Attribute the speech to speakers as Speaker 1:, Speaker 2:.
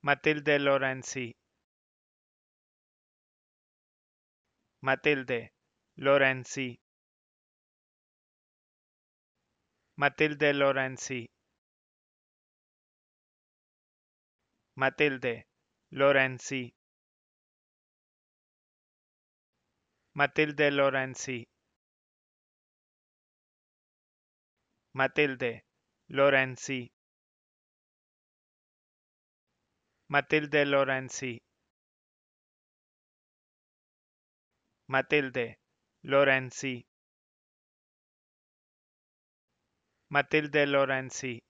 Speaker 1: Matilde Lorenzi Matilde Lorenzi Matilde Lorenzi Matilde Lorenzi Matilde Lorenzi Matilde Lorenzi Matilde Lorenzi. Matilde Lorenzi. Matilde Lorenzi.